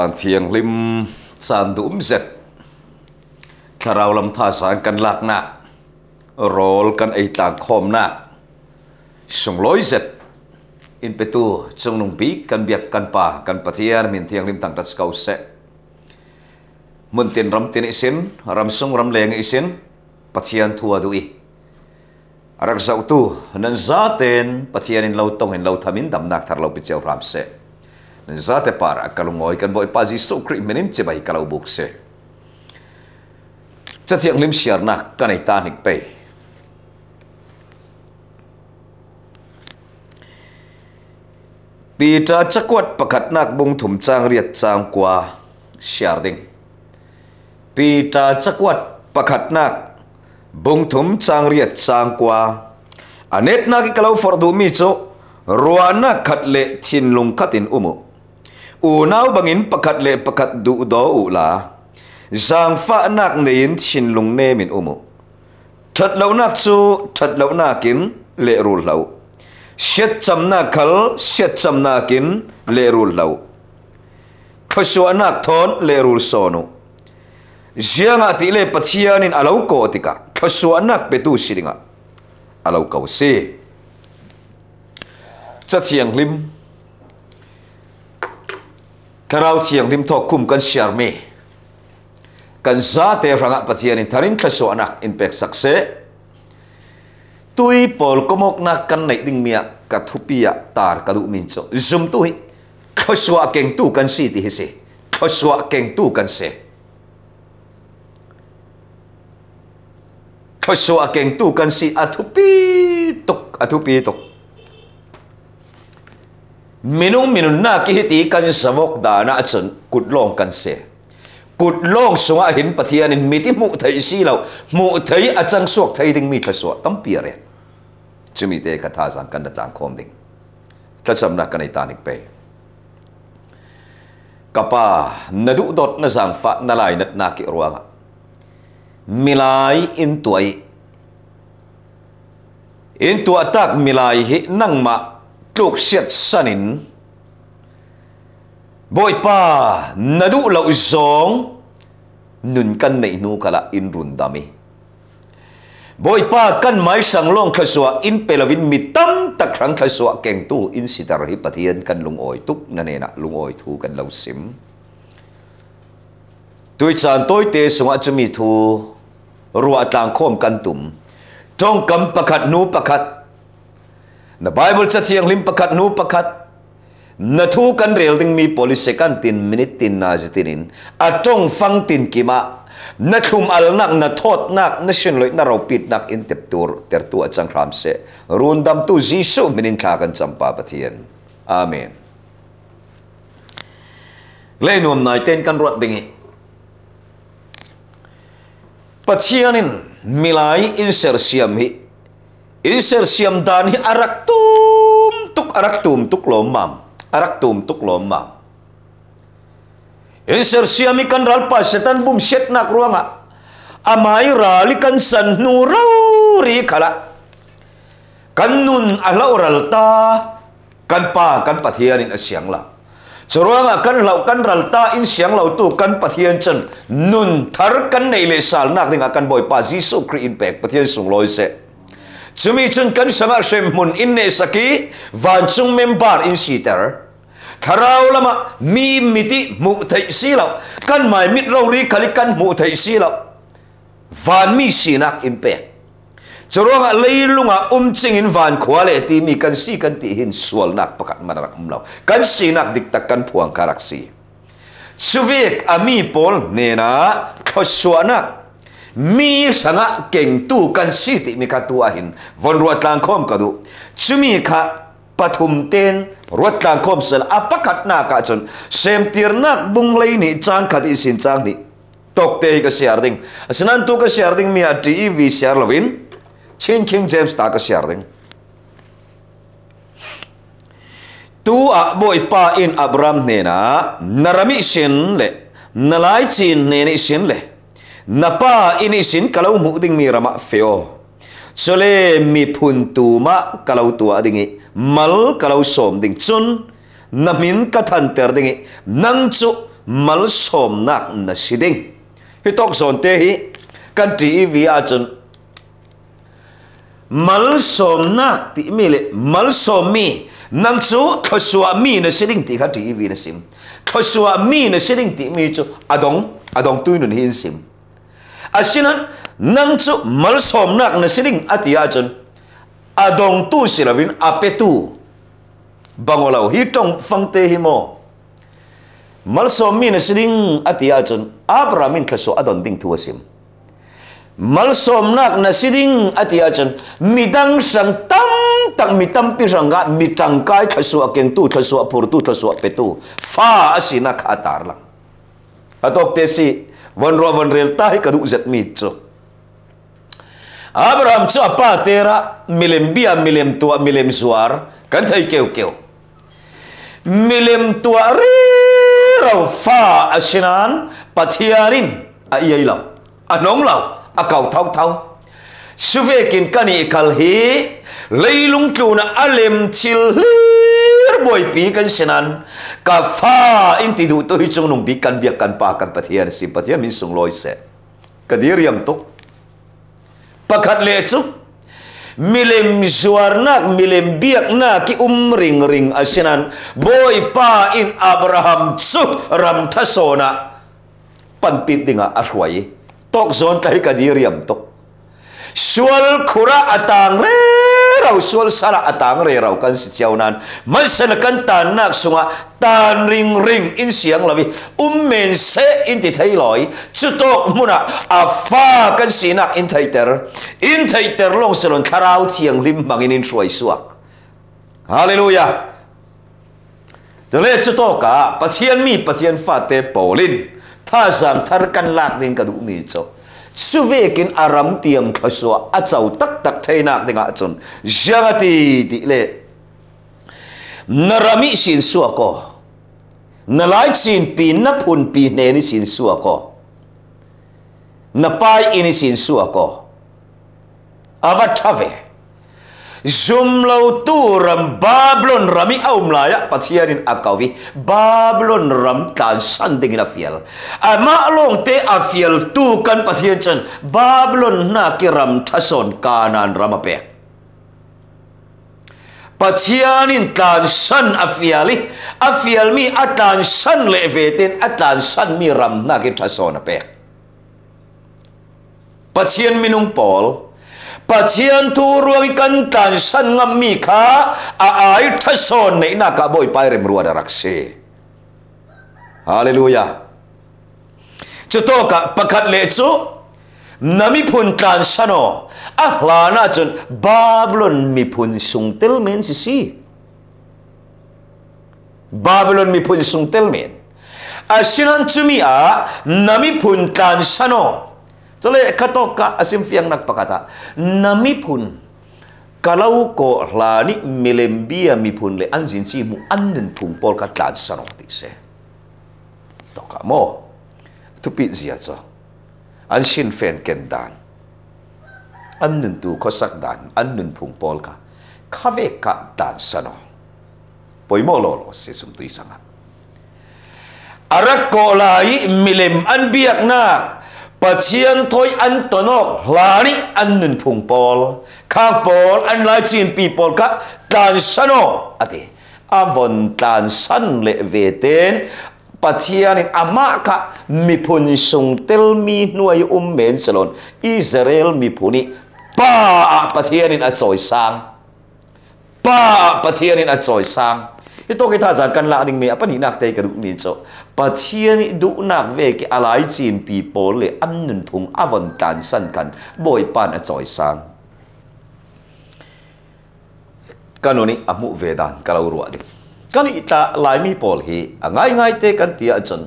านเทียงลิมสานดุมเซ็ตคาราวลำท่าสานกันลากหนักรอลกันไอต่างคอมหนักสงร้อยเซ็ตอินเปตูจงนุ่งปีกันเบียกกันป่ากันปะเทียนมินเทียงลิมต่างตัดเกาเซ็จมึนเตียนรำเตียนอิสินรำสงรำเลงอิสินปะเทียนทัวดูอีรักษาตูนันซาเตนปะเทียนิเราต้องเห็นเราทำมินดำหนักถ้าเราไปเจ้ารามเซ็จ zate para kalungoi kan boy paji so kri menin che bai kalau buk se cha chiang lim siar na kanai ta nik pe pita chakwat pakhat nak bung thum chang riat chang kwa siar ding pita chakwat pakhat nak bung thum chang riat chang kwa anet na ki kalau fardu mi cho ruana khatle thin lung khatin umu unaw bangin pakat le pakat du do la zang fa nak nein chin lung ne min umu thật lâu nak chu thật lâu nakin kin le rul lâu set cham na khal set cham na le rul lâu kho anak thon le rul sonu zianga ti le pachian in ko tika kho anak pe tu siringa alau ko se chachiang lim ทราเชียงริมทอคุมกันเชียร์มีกันซาเตรังปัจจัยนินทารินทสวนักอินเปกสักเซตุยปอลก็มกนักกันในดิ่งเมียกัทุปียตาร์กัดุมินโซซุมตุยข้สวะเก่งตู้กันสีที่เฮซข้าสวะเก่งตู้กันเซข้สวะเก่งตู้กันสีอทุปีตกอทุปีตก minung minun na kihiti kan savok da na chun kutlong kan se kutlong sunga hin pathian in miti mu thai si lo mu thai achang sok thai ding mi thaso tam piare chumi te katha sang kan tang khom ding tlasam na kanai tanik pe kapa nadu dot na sang fa na lai nat na ki ruanga milai in tuai in tu atak milai hi nangma tluk siat sanin boy pa nadu lo zong nun kan nei nu kala in run dami boy pa kan mai sang long khaswa in pelavin mitam takrang khaswa keng tu in sitar hi pathian kan lung oi tuk na ne na lung oi thu kan lo sim tui chan toi te sunga chumi thu ruwa tlang khom kan tum trong kam pakhat nu pakhat na bible cha chiang lim pakhat nu pakhat na thu kan rel ding mi police second tin minute tin na jitin in atong fang tin kima na thum al nak na thot nak na shin loi na ro pit nak in tep tur ter tu achang ram se run dam tu jisu minin kha kan champa pathian amen le nuam nai ten kan rot dingi pachianin milai in ser siam hi inser siam dani arak tum tuk arak tum tuk lomam arak tum tuk lomam inser siam ikan ralpa setan bum set nak ruanga amai rali kan san nurau ri kala kan nun ala oralta kan pa kan pathian in asiang la churuanga kan lau kan ralta in siang lau tu kan pathian chen nun thar kan nei le sal nak ringa kan boy pa jisu kri in pek pathian sung loi se chumi chun kan sanga shem mun inne saki van chung member in sheter kharaw lama mi miti mu thai kan mai mit ro ri khali kan mu thai silo van mi sinak in pe lunga um in van khwale ti mi kan si kan ti sual nak pakat manak umlo kan sinak dik tak kan phuang suvik ami pol nena khoswanak mi sanga keng tu kan si ti mi ka tu a hin von ruat lang khom ka du chumi kha pathum ten ruat lang khom sel apakat na ka chon sem tir nak bung lei ni chang khat isin chang ni tok te ka share ding asinan tu ka share ding mi a ti vi share lovin chin king james ta ka share ding tu a boy pa in abram ne na narami shin le nalai chin ne ni shin le napa ini sin kalau muding mi ramak feo. Sole mi pun tu ma kalau tua dingi mal kalau som ding cun namin katan ter dingi nang cu mal som nak nasi ding. Hitok son tehi kan di ivi acun. Mal som nak ti mile mal som mi nang cu kosua mi nasi ding tika di ivi nasim. Kosua mi nasi ding ti mi cu adong adong tuinun hinsim. sim asinan nang chu mal som nak na siling atia ya chon adong tu silavin ape tu bangolau tong fangte hi mo mal som mi na siling atia ya chon abramin kaso adon ding thu asim mal som nak na siling atia ya chon midang sang tam tak mitam pi ranga mitang kai thaso akeng tu thaso apur tu thaso apetu fa asina khatar la atau te วันรัววันเรียลตาให้กระดูกจัดมีจุอับราฮัมจะป้าเตระมิเลมบียมิเลมตัวมิเลมสวาร์กันใช้เกี่ยวเกี่ยวมิเลมตัวรีเราฟ้าอาชนานปัทยานินอาเยเราอาน้องเราอาเก่าเท่าเท่าสุเวกินกันอีกคลฮีเลยลุงตูนอาเลมชิลฮี boy pi kan senan ka fa in ti du to hi nung bikan kan bi kan pa kan pathian si pathian min sung loi se ka dir yam tok pakhat le chu milem zuar nak milem biak na ki umring ring asinan boy pa in abraham chu ram thasona pan pit dinga arwai tok zon tai ka dir yam tok sual khura atang re เราส่วนสระต่างเรเรากันสิเจ้านั้นมันเสนกันตานนักสุงะตานริงริงอินเสียงละวิอุมเมนเซอินทิไทยลอยจุดโกมุนะอาฟากันสีนักอินไทเตอร์อินไทเตอร์ลงสลนคาราวเทียงริมบังอินินสวยสวกฮาเลลูยาตัวเลจุดโตกะปะเทียนมีปะเทียนฟาเตปอลินท่าสั่งทารกันลากดิงกระดูมีจบ su ve kin aram tiam khaswa a chau tak tak theina tinga ah chun jangati ti le narami sin suwa ko nalai sin pi na phun pi ne ni sin suwa ko napai ini sin suwa ko avat thave Jumlah tu ram Babylon rami au melayak pasiarin akau vi Babylon ram tan santing afiel. Amalong te afiel tu kan pasiarin Babylon nak ram tason kanan ramapek. Pasiarin tan san afieli afiel mi atan san levetin atan san mi ram nak tason apek. Pasiarin minum Paul. ปัเจียนทูรวงกันตันสันงมีขาอาไอทัศนในนักบอยไปเรมรัวดรักเซฮาเลลูยาจุดโตกับประกาศเลจูนามิพุนตันสนออะลานาจนบาบลอนมิพุนสุงเตลเมนสิสีบาบลอนมิพุนสุงเตลเมนอาชินันจุมีอานามิพุนตันสนอ Sala kato ka asim fiang nagpakata. Namipun kalau ko lani melembia mipun le anjin si mu anden pumpol ka tlad sanok tise, se. Toka mo. Tupit siya sa. Anshin fen ken dan. Anden tu kosak dan. Anden pumpol ka. Kave ka dan sanok. Poi mo lolo si sumtui sangat. Arak ko lai milim anbiak nak. bà chiên thôi ăn tớ nó là đi ăn nên phùng bol khang bol ăn lại chiên bị bol các tàn sân nó à thì à vần tàn sân lệ về tên bà chiên nên ama à cả mi phun sung tel mi nuôi um men salon Israel mi phuni ba bà chiên nên à choi sang ba bà chiên nên à choi sang thì tôi cái thà rằng cần lạ đình mẹ bắt ní nạc tay cả đủ lý cho bà chia ní đủ nạc về cái à lái chìm bì bố lệ ăn nụn thùng à vần tàn sân khăn bồi bàn ở giỏi sang cái này à mụ về đàn cái lau rùa đi cái này ta lại mi bồ hì ngay ngay tê cần tía chân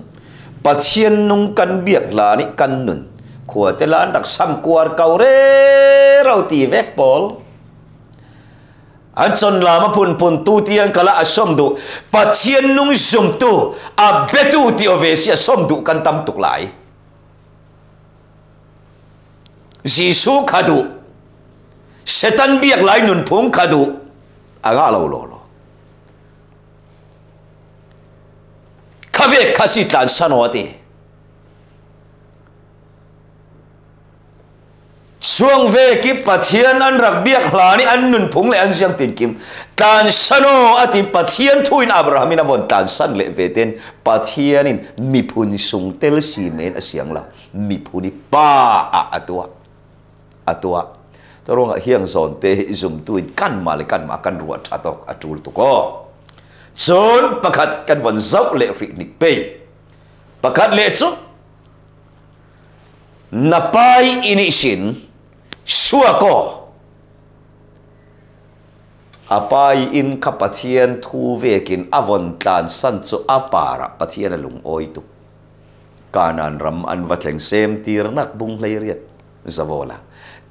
bà chia nung cần biệt là ní cần nụn của tê là đặc xăm quà cầu rê rau tì vẹt bồ อันจนลามพุนพุนตูเตียงกะละอสมดุปัจเจียนนุงสมตุอาเบตูติโอเวเสียสมดุกันตำตุกหลายจีสูขัดุเซตันเบียกหลายนุนพงขัดุอางาเาโลโลคาเวคขสิตันสนวตีช่วงเวกิปะเทียนอันรักเบียกหลานี่อันนุนผงและอันเสียงตินกิมตานสนออติปะเทียนทุยนอับราฮัมินาวันตานสันเลเวเตนปะเทียนินมีพุนสุงเตลสีเมนเสียงลามีพุนิป้าอะตัวอะตัวตรงเฮียงสอนเตอซุมตุยกันมาเลยกันมากันรัวชาตอกอจูลตุกอจนประกาศกันวันเจกเลฟรินิเปประกาศเลจุนับไปอินิชิน suako apai in kha pathian thu vekin avon tlan san chu apara pathian alung oitu kanan ram an vatleng sem tir nak bung leiriat zavola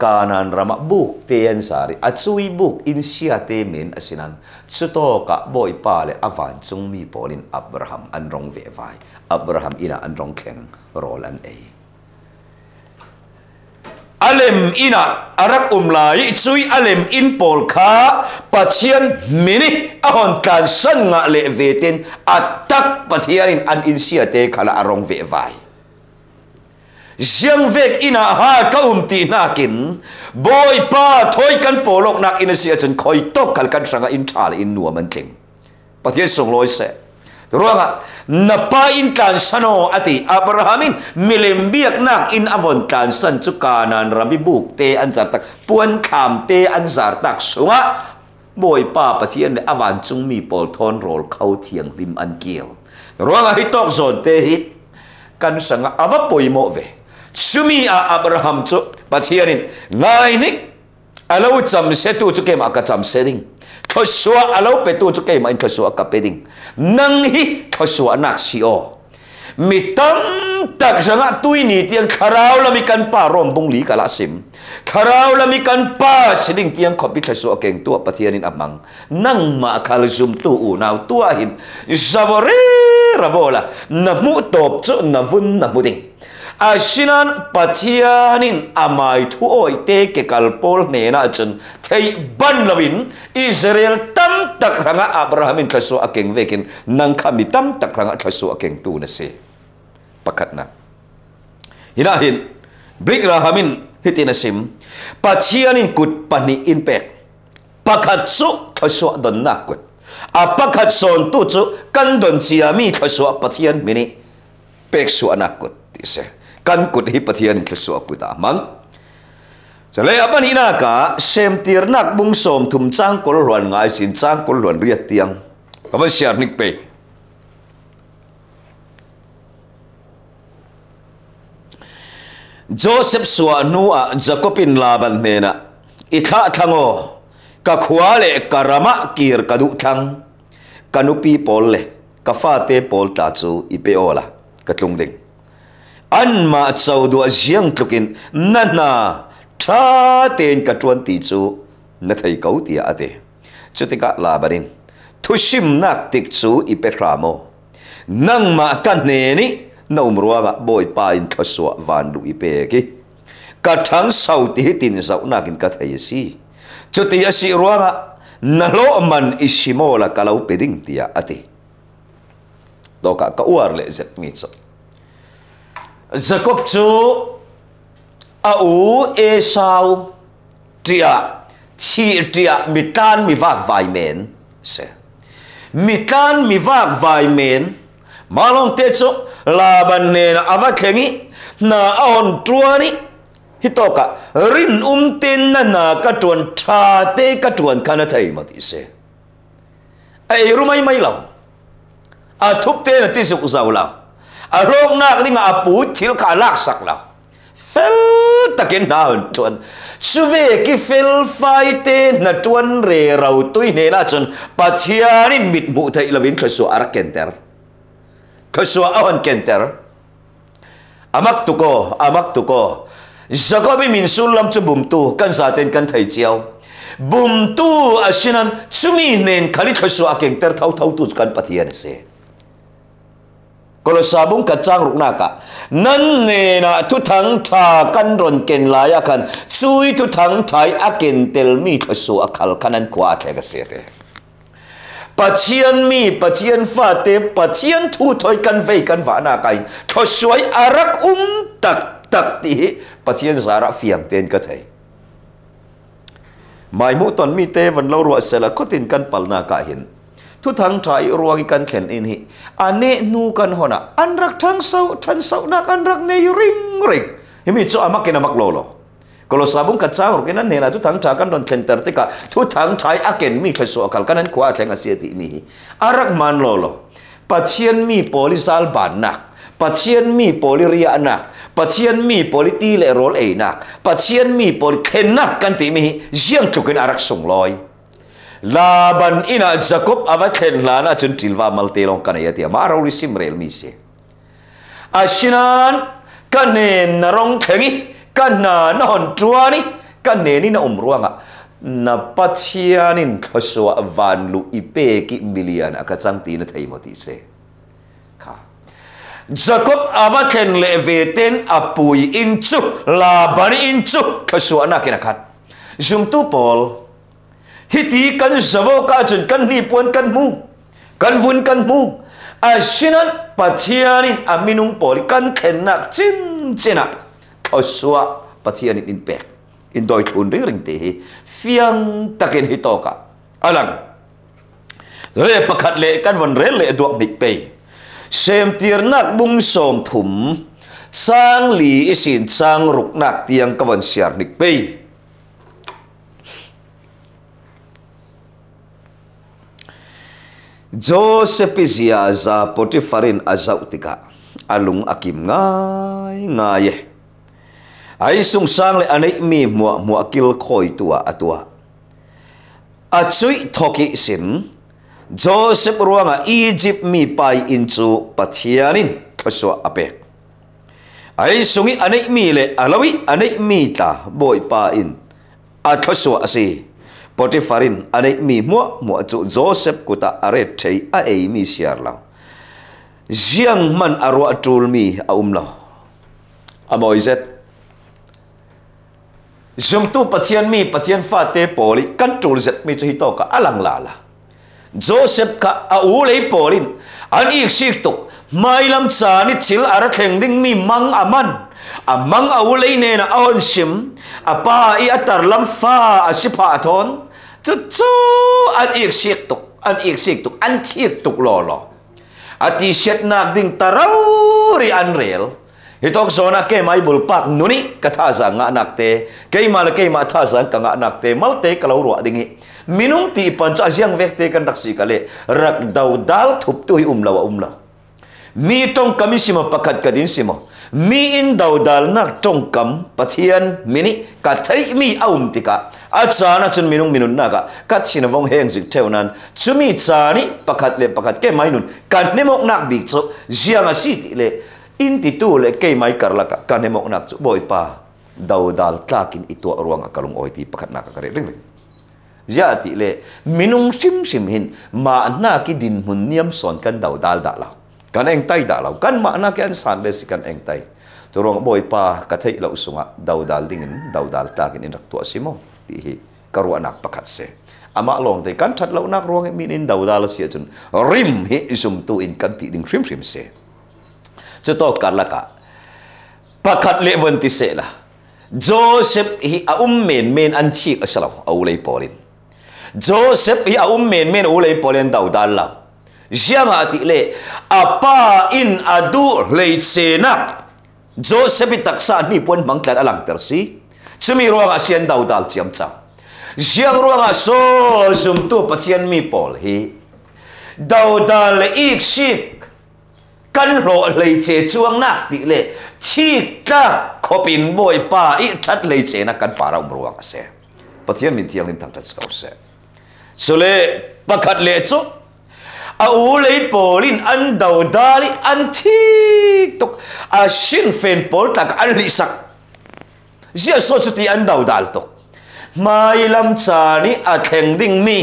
kanan rama buk ten sari achui buk in sia te min asinan chuto ka boy pale avan chung mi polin abraham an rong ve vai abraham ina an rong kheng rolan ei alem ina arak umlai chui alem in pol kha pathian mini ahon tlan san nga le vetin atak pathianin an in sia te khala arong ve vai riêng vek ina ha ka um ti na kin boy pa thoi kan polok nak in sia chun khoi tok kal kan sanga in thal in nuam an king pathian song loi se Ruanga napain tan sano ati Abrahamin milimbiak nak in avon tan san chukanan rabibuk te anzar tak puan kham te anzar tak sunga boy pa pathian awan chung mi pol thon rol khau thiang lim an kiel ruanga hi tok zon te hi kan sanga awa poi mo ve chumi a Abraham chu pathianin ngai nik alo cham se tu chu kem aka cham sering ko sua alo pe tu chu main ko sua ka pe ding nang hi ko nak si o mi tak sanga tu ini tiang karau la mi kan pa rom bung li kala sim kharaw la mi kan pa sining tiang kopi thla keng akeng tu pathianin amang nang ma khal zum tu u naw tu hin savore ravola na top chu na vun na mu asinan patianin amai tu oi te ke kalpol nena jen chen thei ban lawin israel tam tak ranga abraham in thaso akeng vekin nang kami tam tak ranga thaso akeng tu na se pakat na hinahin big rahamin hitina sim patianin kut pani in pek pakat su thaso don na kut apakat son tu chu kan don chiami thaso patian mini pek su anakut ti kan kut hi pathian thil su akut a ah. mang cho lấy ấp anh na cả xem tiền nạc bung som thum trang cổ loạn ngai sin trang cổ loạn riết tiang, các bạn share nick pay Joseph sua nu a Jacobin laban ne na itha thango ka khuale karama kir kadu thang kanupi pol kafate ka fa te pol ta chu ipeola ka ding an mà chau du riêng jiang tlukin na na tha ten ka chuan ti chu na thei ko ti a te chu ti ka la barin thu sim nak tik chu i pe khra mo nang ma kan ne ni nom ruwa boy pa in thaswa van du i pe ki ka sau ti tin sau na kin ka thei si cho ti a si ruwa ga na lo man isimo kalau peding tiệt à thế. ka ka war le zek mi chok Jacob chu a u e sao tia chi tia mi tan mi vak vai men se mi tan mi vak vai men ma long te chu la ban ne na ava khengi na a hon truani hi to um ka rin um tin na na ka tuan tha te ka tuan kana thai ma ti se ai rumai mai lau a thuk te na ti su zau lau Arok nak kini nga apu til ka lak sak la. Fel takin na hon chuan. ki fel fai te na chuan re rau tui ne la chun. Pachiani mit mu thai lavin kasua ar kenter. Kasua ahon kenter. Amak tuko, amak tuko. Zakobi min sulam chu bum tu kan sa kan thai chiao. Bum tu asinan chumi nen kalit kasua kenter thau thau tu kan pathian se. kalau sabung kacang rukna ka nan ne na thu thăng tha căn ron ken la ya kan chui thu thang thai a ken tel mi tho su a khal kanan kwa the ka se te pachian mi pachian fa te pachian thu thoi kan ve kan va na kai tho suai arak um tắc tắc đi, tak ti pachian zara phiền ten cái thai mai mu ton mi te van lo ro sala căn pal palna ka hin Kan ini nu kan hona nak ring ring, amak lolo. Kalau sabung kat sahur, kena nena tu tang takkan don center tika. Tu tang tay akan mi kesu akal kanan kuat yang asyik di mihi. Arak man lolo. Pacian mi polisal sal banak. Pacian mi poliria ria anak. Pacian mi poli tile rol enak. Pacian mi poli kenak kan di mihi. Siang tu arak sungloi. loy. Laban ina Jacob awak ten na chun tilva malte long kane yati amara uri sim rel mise. Asinan kane narong kengi kena non tuani kane ni na umruanga na patianin kaswa van lu ipe ki milian akatsang tina taimoti se. Ka. Jacob ava ten le apui incu laban incu kaswa nakinakat. Jumtu Paul. Jumtu Paul. ฮิตีกันสวกาจนกันนีพปวนกันมูกันวุนกันมูอาชินันปัทยานินอามินุงปอลกันเข็นนักจินจินักเขาสวะปัทยานินอินเปกอินดอยทุนเรื่องตีฟียงตะเกนฮิตอกะอะไรเร่ประคัดเละกันวันเร่เละดวงนิกไปเซมเตียร์นักบุงสมถุมสร้างหลีอิสินสร้างรุกนักเตียงกวนเสียนิกไป Joseph Zia za Potifarin aza utika alung akim ngai ngai ai sung sang le anai mi mua mua kil khoi tua atua achui thoki sin Joseph ruanga Egypt mi pai inchu pathianin aswa ape ai sungi anai mi le alawi anai mi ta boy pa in athaswa ase si. Potifarin anei mi mua mua chu Joseph kuta are thei a ei mi siar lang ziang man arwa tul mi a um lo amoi zet zum tu pathian mi pathian fa te poli kan tul zet mi chu hi to ka alang la la Joseph ka a u lei polin an ik sik tuk mai lam cha ni chil ara kheng ding mi mang aman amang a u lei ne na sim apa i atar lam fa a sipa thon 这这安一些读，安一些读，安一些读咯咯。啊，第些那定打扰的安瑞，伊托说那给买宝帕努尼，个他生个那得，给买给买他生个那得，冇得个老弱定伊。Minum ti panca asyang vekte kan taksi kali rak daudal tup tuhi umla wa umla. Mi tong kami sima pakat kadin sima. Mi in daudal nak tong kam patian mini katai mi aum tika achana chun minung minun naga kat china vong heng zik teo nan chumi chani pakat le pakat ke mai nun kan nemok nak bik cho ziang asit le inti tu le ke mai karlaka kan nemok nak cho boy pa daudal takin itu ruang akalung oiti pakat naka kare ring ring ziati le minung sim sim hin ma na ki din mun niam son kan daudal da lao kan eng tai da lao kan ma na ki an san le si kan eng tai turong boy pa kathai lo sunga daudal dingin daudal takin in rak tu asimo ti hi karuana pakhat se ama long te kan that lo nak ruang e, min in dau dal si chun rim he isum tu in kan ti ding rim rim se Cetok kala ka. pakhat le von se la joseph hi a um men men an chi e asalo polin joseph hi a um men men au lei polin dau dal la jama le apa in adu lei se na joseph taksa ni pon manglat alang tersi chumi ruang asian dau dal jam cha jiang ruang a so zum tu pachian mi pol hi dau dal ik si kan ro lei che chuang na le chi kopin boy pa ikat that lei kan para um ruang ase pachian mi tiang lim tang ta se so le pakhat le chu a polin an dau dali an chi fen pol tak an li เจ้าสุดที่อันดาวดัลตุกไม่ลำชาณิอัตแห่งดิ่งมี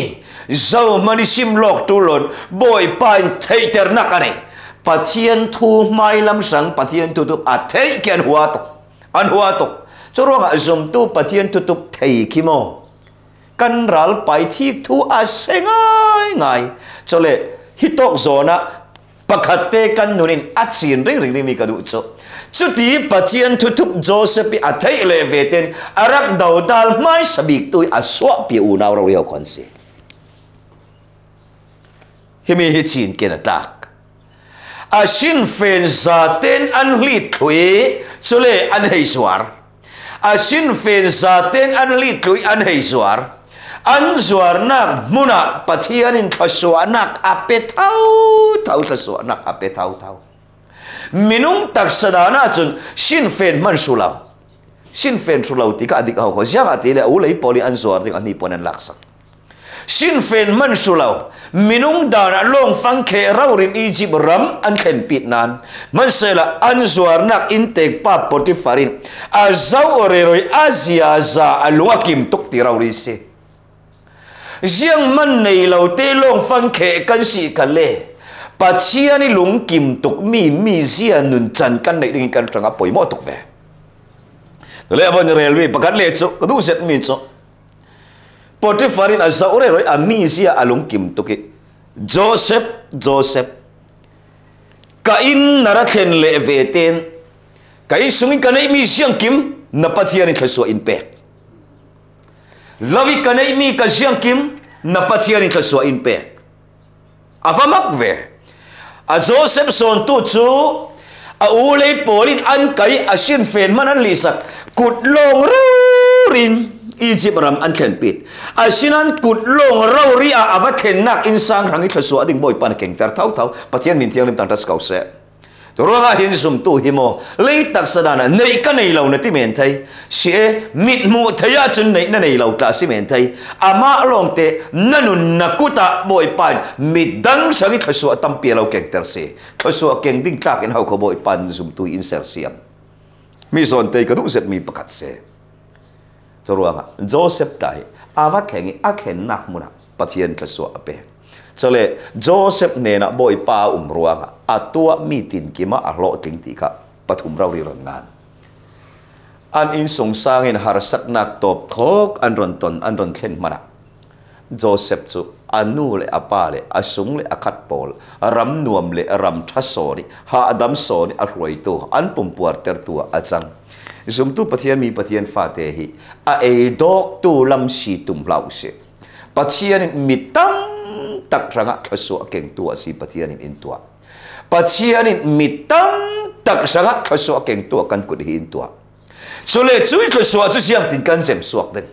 เจ้ามันชิมล็อกตุลนบ่อยปานเทเตอร์นักอันนี้ปัจเจียทูไม่ลมสังปัจเจียนตุตุอัตเทกันหัวตุกอันหัวตุกชั่วร่างอัจมตุปัจเจียนตุตุเทกิโมกันรัลไปที่ทูอัสเซง่าง่ายชั่วเล่ฮิตตกโซนะปะคัตเตกันน่นินอัจฉริเริงริงมีกระดูกจบ Suti pacian tutup Joseph pi atai leveten arak daudal mai sabik tu aswa pi unau rawi konsi. Himi hicin kena tak. Asin fen zaten an litui sule an heiswar. Asin fen zaten an litui an heiswar. An zuar nak muna pacianin kasuanak apetau tau kasuanak apetau tau. tau, tau. Minum tak sedana cun sin fen man sulau sin fen sulau tika adik aku, siang ati le ulai poli ansuar ting ani ponen laksa sin fen man sulau minung dara long fang ke raurin iji beram an ken pit nan man sela ansuar nak intek pa potifarin azau oreroi azia za alwakim tuk tirawrisi Siang man nei lau te long fang ke kan si kan Pachiani lung kim tục mi mi zia nun chan kan nei ding kan tranga poi mo tuk ve. Tole avon railway pakat le chu du set mi Poti farin asa ore roi a à, mi zia alung à, kim tuki. Joseph Joseph Cain Kain narathen le ve ten. Kai sungin kanai mi siang kim na pachiani thlasua in pek. Lavi kanai mi ka siang kim nạp na pachiani thlasua in pek. Avamak à, về. a joseph son tu chu a u le polin an kai a shin fen man an lisak kut long ru rin egypt ram an khen pit a shin an kut long ro ri a ava khen nak in sang rang i ading boy pan keng tar thau thau pathian min tiang lim tang tas kau se ตัวเราเห็นสมตัวหิมอเลยตักสดานะในกันในเราเนี่ยที่เหม็นไทยเสียมิดมูทยาจนในนั่นในเราตาสิเหม็นไทยอามาลองเตนั่นนุนนักุตะบ่อยปานมิดดังสังขสวดตั้มเปียเราเก่งเตอร์เสียขสวดเก่งดิ้งตากันเขาขบ่อยปานสมตัวอินเสอร์เซียมมีส่วนเตยกระดุ้งเสร็จมีประกาศเสียตัวเราอ่ะโจเซฟตายอาวัดแข่งอาแข่งนักมุนะปะเทียนขสวดเปะเจเลยโจเซฟเนี่ยนะบ่อยปาอุ่มรัวอ่ะอัตัวมีตินกิมาอัลโลกิงติกะปฐุมราวรีรงานอันอินสงสางอินหารสักนักตบทอกอันรนตนอันรนเข็นมาโจเซปจูอันนูเลอาปาเลอาสงเลอาคัดปอลรำนวมเลรำทัศนิหาดัมสอนิอรวยตัวอันปุ่มปวดเตอร์ตัวอาจังสมตุปเทียนมีปเทียนฟาเตหิอาเอดอกตูลำสีตุมเหล่าเสปเทียนมีตั้มตักรังะทัศน์เก่งตัวสีปเทียนอินตัว pacianin mitam tak sangat kesuak keng tua kan ku dihin tua. Sule cuy kesuak tu siang tingkan sem suak deng.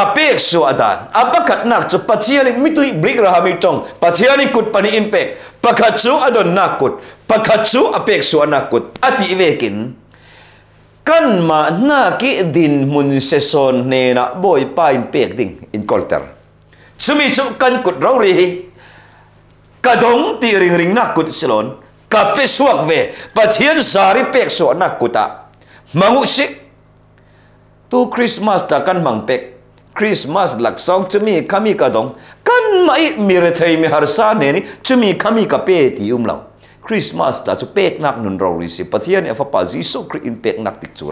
Apa yang suak dan? Apa kat nak tu pacianin mitu iblik rahami tong? Pacianin kut pani impek. Pakacu adon nakut. Pakacu apa yang suak nakut? Ati iwekin. Kan ma naki din mun seson nena boy pa impek ding in kolter. Sumisukan kut rawrihi. Sumisukan kut rawrihi kadong ti ring ring nakut silon kapiswak ve Patihan sari pek so nakuta mangu sik tu christmas takkan mangpek. christmas lak cumi kami kadong kan mai mire thai mi har sa ne kami ka pe ti um christmas ta pek nak nun ro ri si pathian e pek nak tik chu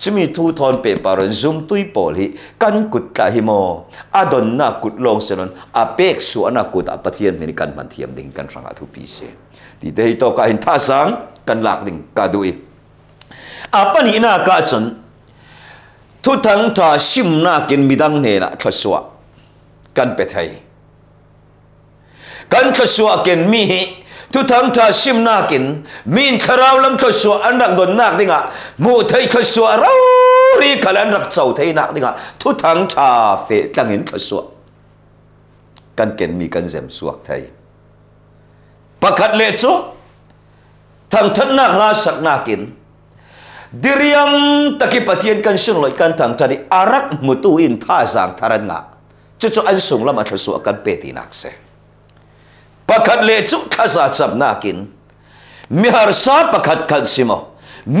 chúng mình thu thon zoom tui bỏ đi căn cụt adon na cụt long sơn non a bẹc số na cụt a bát thiên mình căn kan bản thiêm đình căn kan sang a thu pi xe thì đây tôi ta sim na kiến mi đăng nè na thuật số căn bề thầy căn ทุทังทาชิมนากินมีนขราวลำขสัวอันรักดนนักดิงะมูไทยขสัวเรารีขลันรักเจ้าไทยนักดิงะทุทังชาเฟตังเห็นขสัวกันเกณฑ์มีกันเสมสวกไทยประคดเลสุทังทันนักลาสักนากินดิริยมตะกี้ปัจจียนกันสุนลอยกันทังทันอารักมุตุอินท่าสังทารันงะจุดอันสูงลำอัขสวกันเปตินักเซ pakat lecu kasa cap nakin. Miharsa pakat kat simo.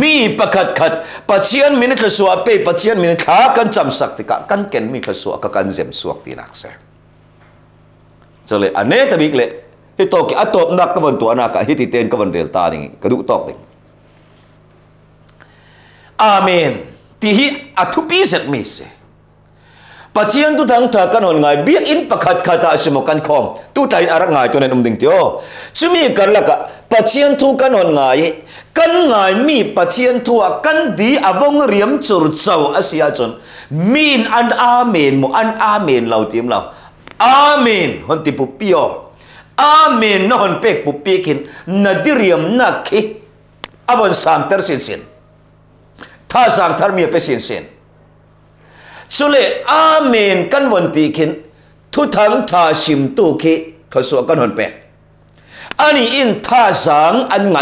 Mi pakat kat. Pacian minit kesua pe, pacian minit ka kan cam sakti ka. Kan ken mi kesua ka kan zem suak tinak se. Jadi ane tapi le, hitoki atop nak kawan tu anak kah hititen kawan delta ni keduk tok ni. Amin. Tihi atupi set misi. pachian tu dang tha kan hon ngai biak in pakhat khata asimo kan khom tu ta in ara ngai to nen um ding tio chumi kan laka pachian thu kan hon ngai kan ngai mi pachian thu a kan di avong riam chur chau asia chon min an amen mo an amen lau tim lau amen hon ti pu pio amen no hon pek pu pekin na diriam na ki avon sam ter sin sin tha sang thar mi pe sin sin สุเลอาเมนกันวันตีขินทุทังทาชิมตูคิทศวกันหนเป็อันนี้อินท่าสังอันไง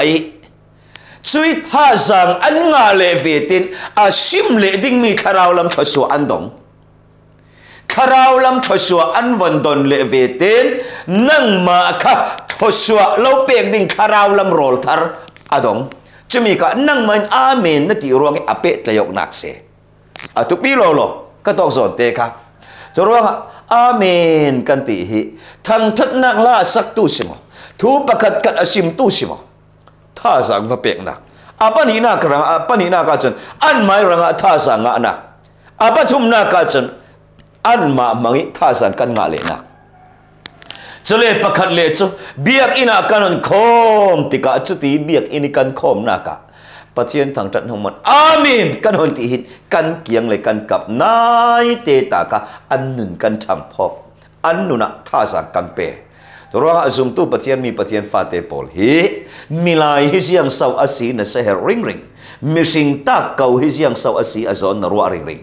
สุยท่าสังอันงาเลเวตินอาชิมเลดิ้งมีคาราวลำทศวอันดงคาราวลำทศวอันวันดนเลเวตินนั่งมาค่ะทศวเราเปียกดิ้งคาราวลำโรลทาร์อดงจะมีก็นั่งมันอาเมนนั่นที่รวงอเปตลยกนักเสอาตุปีโลโล các tổ ka tok zon cho kha chorwa amen kan ti hi thằng that nặng la sắc tu sĩ simo thu pakhat kat asim tu sĩ simo tha sang va pek nak apa à, ni na karang apa à, ni na ka à chen an mai ranga tha sang nga nak apa thum na ka chen an ma mangi tha sáng ngã kan nặng cho nak bạc pakhat le cho biak ina kanon khom tika chuti biak ina kan khom nặng ka ปัจเจียนทางจันหงมันอาเมนกันหนตีหินกันเกียงเลยกันกับนายเตตากะอันนุนกันทำพอกอันนุนะท่าสักกันเปตัวเราอาซุมตู้ปัจเจียนมีปัจเจียนฟาเตปอลฮิมิลายฮิเสียงเสาอาศีนะเสหริงริงมิสิงตาเกาฮิเสียงเสาอาศีอาซอนนรัวริงริง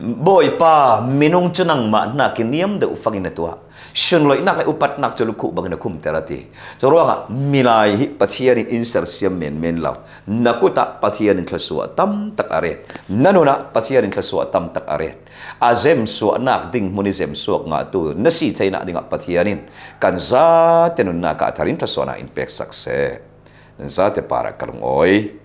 boy pa minung chunang ma na kiniam de ufangin na tua shun loi nak lai upat nak chulu khu bang na khum terati so ro nga ah, milai hi pathian in insert siam men men law nakuta pathian in thlasua tam tak are nanuna pathian in thlasua tam tak are azem su nak ding munizem su nga tu nasi chaina dinga pathian in kan za tenun na ka tharin thlasona in sakse za te para karmoi oi